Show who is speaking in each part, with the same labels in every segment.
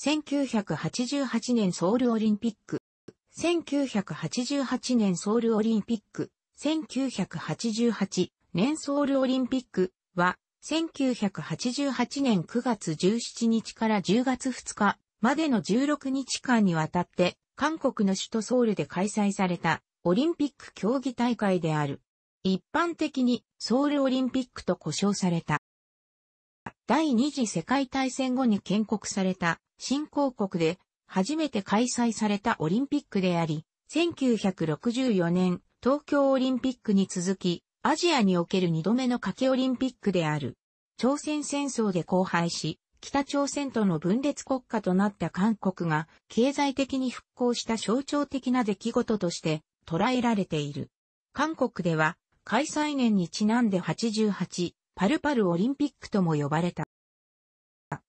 Speaker 1: 1988年ソウルオリンピック、1988年ソウルオリンピック、1988年ソウルオリンピックは、1988年9月17日から10月2日までの16日間にわたって、韓国の首都ソウルで開催されたオリンピック競技大会である。一般的にソウルオリンピックと呼称された。第二次世界大戦後に建国された新興国で初めて開催されたオリンピックであり、1964年東京オリンピックに続き、アジアにおける2度目の夏けオリンピックである。朝鮮戦争で荒廃し、北朝鮮との分裂国家となった韓国が経済的に復興した象徴的な出来事として捉えられている。韓国では開催年にちなんで88、パルパルオリンピックとも呼ばれた。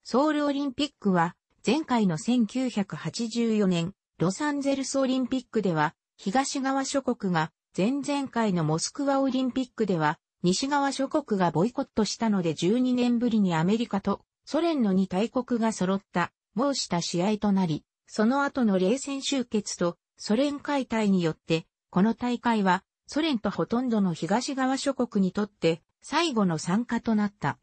Speaker 1: ソウルオリンピックは、前回の1984年、ロサンゼルスオリンピックでは、東側諸国が、前々回のモスクワオリンピックでは、西側諸国がボイコットしたので12年ぶりにアメリカとソ連の2大国が揃った、申した試合となり、その後の冷戦終結とソ連解体によって、この大会はソ連とほとんどの東側諸国にとって最後の参加となった。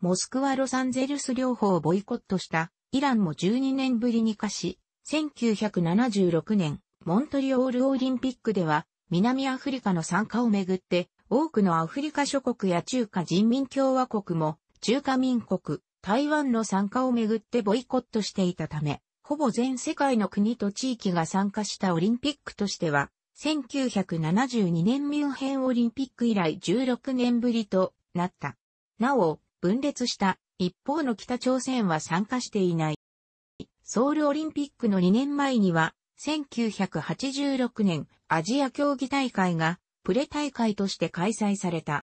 Speaker 1: モスクワ・ロサンゼルス両方をボイコットしたイランも12年ぶりに化し、1976年、モントリオールオリンピックでは、南アフリカの参加をめぐって、多くのアフリカ諸国や中華人民共和国も、中華民国、台湾の参加をめぐってボイコットしていたため、ほぼ全世界の国と地域が参加したオリンピックとしては、1972年ミュンヘンオリンピック以来16年ぶりとなった。なお、分裂した一方の北朝鮮は参加していない。ソウルオリンピックの2年前には、1986年アジア競技大会がプレ大会として開催された。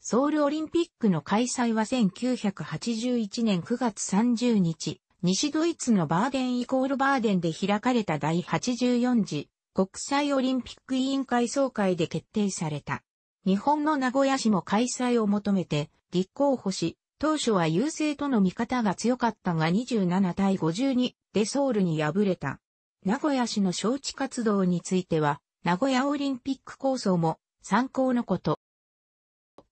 Speaker 1: ソウルオリンピックの開催は1981年9月30日、西ドイツのバーデンイコールバーデンで開かれた第84次国際オリンピック委員会総会で決定された。日本の名古屋市も開催を求めて立候補し、当初は優勢との見方が強かったが27対52でソウルに敗れた。名古屋市の招致活動については、名古屋オリンピック構想も参考のこと。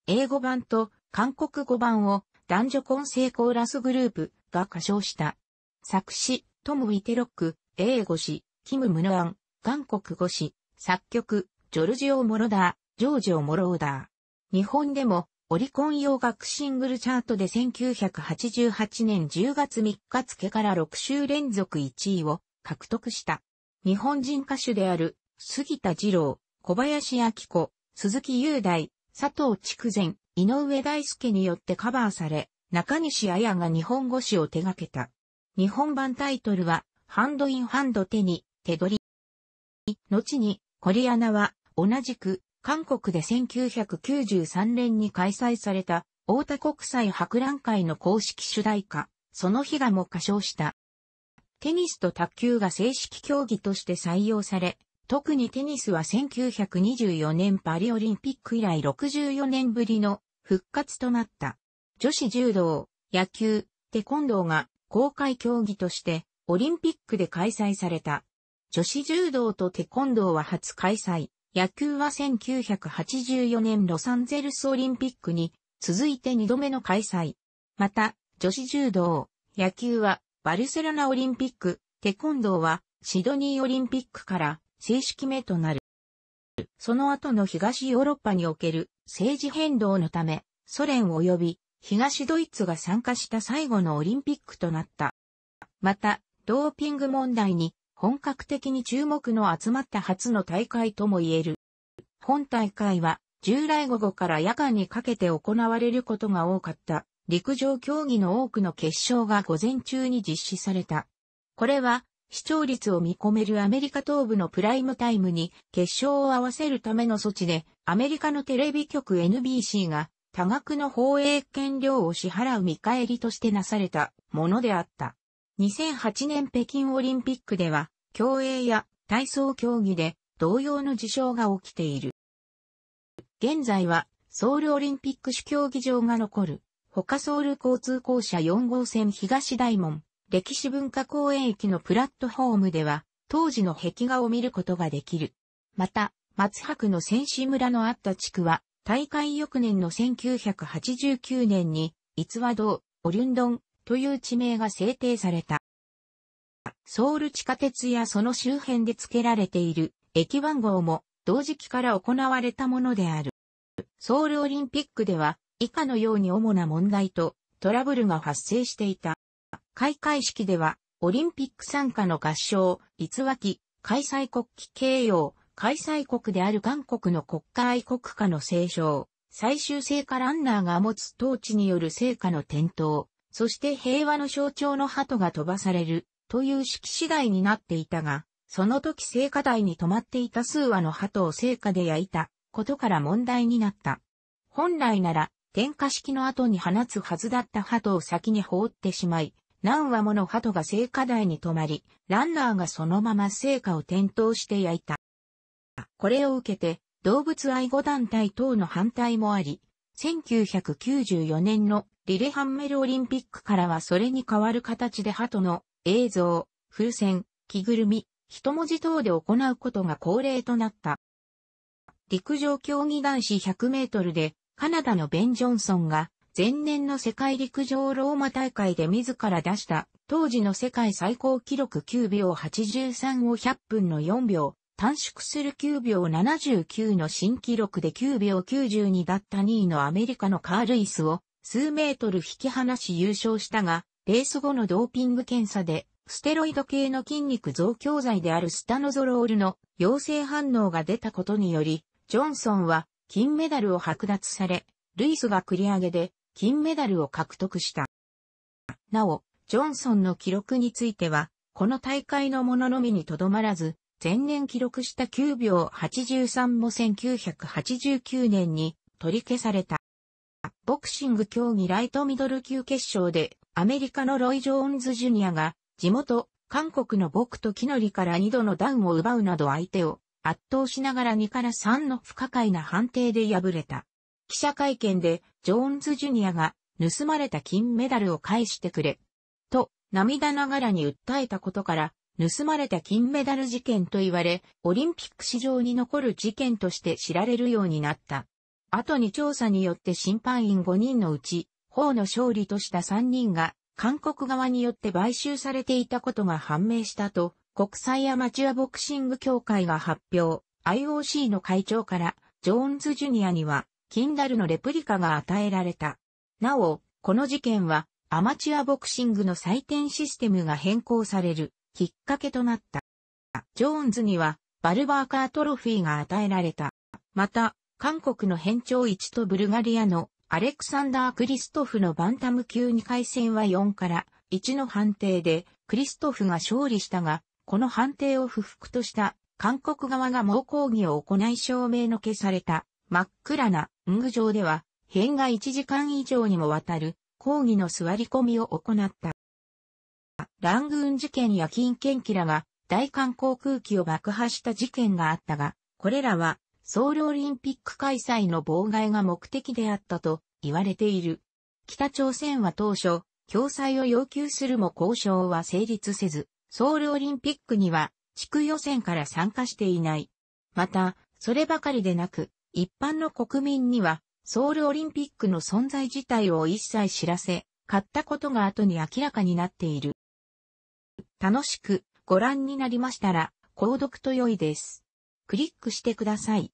Speaker 1: 英語版と韓国語版を男女混成コーラスグループが歌唱した。作詞、トム・ウィテロック、英語詞、キム・ムノアン、韓国語詞、作曲、ジョルジオ・モロダー、ジョージオ・モローダー。日本でも、オリコン洋楽シングルチャートで1988年10月3日付から6週連続1位を獲得した。日本人歌手である、杉田二郎、小林明子、鈴木雄大、佐藤筑前、井上大輔によってカバーされ、中西彩が日本語詞を手掛けた。日本版タイトルは、ハンドインハンド手に、手取り。後に、コリアナは、同じく、韓国で1993年に開催された、大田国際博覧会の公式主題歌、その日がも歌唱した。テニスと卓球が正式競技として採用され、特にテニスは1924年パリオリンピック以来64年ぶりの復活となった。女子柔道、野球、テコンドーが公開競技としてオリンピックで開催された。女子柔道とテコンドーは初開催。野球は1984年ロサンゼルスオリンピックに続いて2度目の開催。また、女子柔道、野球はバルセロナオリンピック、テコンドーはシドニーオリンピックから正式目となる。その後の東ヨーロッパにおける政治変動のため、ソ連及び東ドイツが参加した最後のオリンピックとなった。また、ドーピング問題に本格的に注目の集まった初の大会とも言える。本大会は、従来午後から夜間にかけて行われることが多かった、陸上競技の多くの決勝が午前中に実施された。これは、視聴率を見込めるアメリカ東部のプライムタイムに決勝を合わせるための措置で、アメリカのテレビ局 NBC が多額の放映権料を支払う見返りとしてなされたものであった。2008年北京オリンピックでは、競泳や体操競技で同様の事象が起きている。現在は、ソウルオリンピック主競技場が残る、他ソウル交通公社4号線東大門、歴史文化公園駅のプラットホームでは、当時の壁画を見ることができる。また、松博の戦士村のあった地区は、大会翌年の1989年に、逸話堂、オリュンドン、という地名が制定された。ソウル地下鉄やその周辺で付けられている駅番号も同時期から行われたものである。ソウルオリンピックでは以下のように主な問題とトラブルが発生していた。開会式ではオリンピック参加の合唱、偽脇、開催国旗形容、開催国である韓国の国家愛国家の斉唱、最終聖火ランナーが持つ統治による聖火の点灯、そして平和の象徴の鳩が飛ばされる、という式次第になっていたが、その時聖火台に止まっていた数羽の鳩を聖火で焼いたことから問題になった。本来なら、点火式の後に放つはずだった鳩を先に放ってしまい、何羽もの鳩が聖火台に止まり、ランナーがそのまま聖火を点灯して焼いた。これを受けて、動物愛護団体等の反対もあり、1994年のリレハンメルオリンピックからはそれに変わる形で鳩の映像、風船、着ぐるみ、一文字等で行うことが恒例となった。陸上競技男子100メートルでカナダのベン・ジョンソンが前年の世界陸上ローマ大会で自ら出した当時の世界最高記録9秒83を100分の4秒短縮する9秒79の新記録で9秒92だった2位のアメリカのカールイスを数メートル引き離し優勝したが、レース後のドーピング検査で、ステロイド系の筋肉増強剤であるスタノゾロールの陽性反応が出たことにより、ジョンソンは金メダルを剥奪され、ルイスが繰り上げで金メダルを獲得した。なお、ジョンソンの記録については、この大会のもののみにとどまらず、前年記録した9秒83も1989年に取り消された。ボクシング競技ライトミドル級決勝で、アメリカのロイ・ジョーンズ・ジュニアが、地元、韓国のボクとキノリから2度のダウンを奪うなど相手を圧倒しながら2から3の不可解な判定で敗れた。記者会見で、ジョーンズ・ジュニアが、盗まれた金メダルを返してくれ。と、涙ながらに訴えたことから、盗まれた金メダル事件と言われ、オリンピック史上に残る事件として知られるようになった。後に調査によって審判員5人のうち、法の勝利とした3人が、韓国側によって買収されていたことが判明したと、国際アマチュアボクシング協会が発表、IOC の会長から、ジョーンズ・ジュニアには、キンダルのレプリカが与えられた。なお、この事件は、アマチュアボクシングの採点システムが変更される、きっかけとなった。ジョーンズには、バルバーカートロフィーが与えられた。また、韓国の変調1とブルガリアのアレクサンダー・クリストフのバンタム級2回戦は4から1の判定でクリストフが勝利したが、この判定を不服とした韓国側が猛抗議を行い証明の消された真っ暗な運具場では、変が1時間以上にもわたる抗議の座り込みを行った。ラングーン事件や金券キらが大韓航空機を爆破した事件があったが、これらはソウルオリンピック開催の妨害が目的であったと言われている。北朝鮮は当初、共催を要求するも交渉は成立せず、ソウルオリンピックには地区予選から参加していない。また、そればかりでなく、一般の国民にはソウルオリンピックの存在自体を一切知らせ、買ったことが後に明らかになっている。楽しくご覧になりましたら、購読と良いです。クリックしてください。